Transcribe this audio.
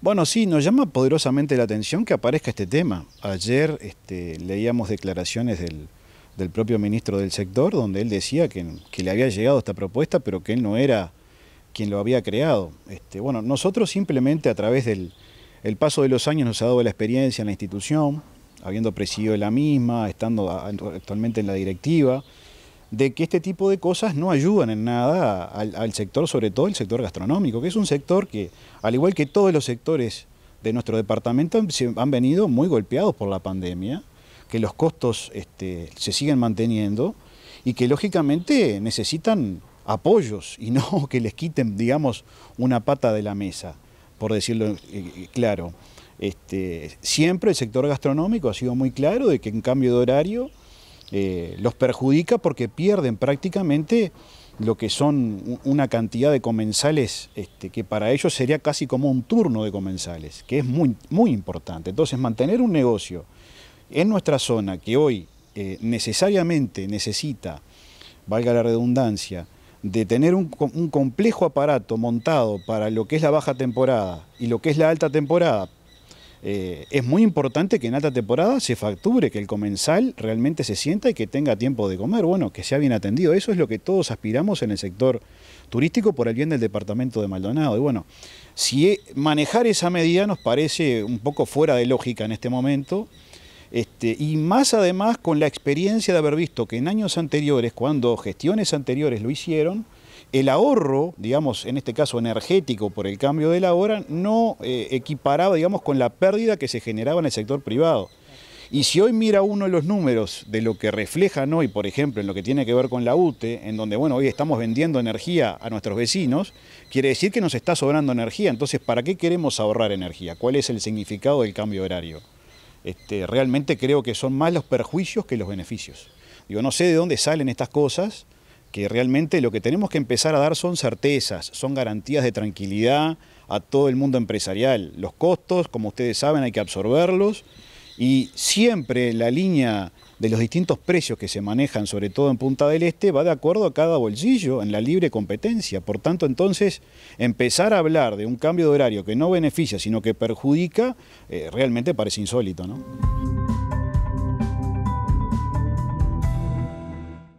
Bueno, sí, nos llama poderosamente la atención que aparezca este tema. Ayer este, leíamos declaraciones del, propio ministro del sector donde él decía que, le había llegado esta propuesta, pero que él no era quien lo había creado. Este, bueno, nosotros simplemente a través del paso de los años nos ha dado la experiencia en la institución, habiendo presidido la misma, estando actualmente en la directiva de que este tipo de cosas no ayudan en nada al, sector, sobre todo el sector gastronómico, que es un sector que, al igual que todos los sectores de nuestro departamento, han, venido muy golpeados por la pandemia, que los costos este, se siguen manteniendo y que lógicamente necesitan apoyos y no que les quiten, digamos, una pata de la mesa, por decirlo eh, eh, claro. Este, siempre el sector gastronómico ha sido muy claro de que en cambio de horario eh, los perjudica porque pierden prácticamente lo que son una cantidad de comensales este, que para ellos sería casi como un turno de comensales, que es muy, muy importante. Entonces, mantener un negocio en nuestra zona que hoy eh, necesariamente necesita, valga la redundancia, de tener un complejo aparato montado para lo que es la baja temporada y lo que es la alta temporada, eh, es muy importante que en alta temporada se facture, que el comensal realmente se sienta y que tenga tiempo de comer, bueno, que sea bien atendido. Eso es lo que todos aspiramos en el sector turístico por el bien del departamento de Maldonado. Y bueno, si eh, manejar esa medida nos parece un poco fuera de lógica en este momento, este, y más además con la experiencia de haber visto que en años anteriores, cuando gestiones anteriores lo hicieron, el ahorro, digamos, en este caso energético por el cambio de la hora, no eh, equiparaba, digamos, con la pérdida que se generaba en el sector privado. Y si hoy mira uno los números de lo que reflejan hoy, por ejemplo, en lo que tiene que ver con la UTE, en donde, bueno, hoy estamos vendiendo energía a nuestros vecinos, quiere decir que nos está sobrando energía. Entonces, ¿para qué queremos ahorrar energía? ¿Cuál es el significado del cambio horario? Este, realmente creo que son más los perjuicios que los beneficios. Yo no sé de dónde salen estas cosas, que realmente lo que tenemos que empezar a dar son certezas, son garantías de tranquilidad a todo el mundo empresarial. Los costos, como ustedes saben, hay que absorberlos y siempre la línea de los distintos precios que se manejan, sobre todo en Punta del Este, va de acuerdo a cada bolsillo en la libre competencia. Por tanto, entonces, empezar a hablar de un cambio de horario que no beneficia, sino que perjudica, eh, realmente parece insólito. ¿no?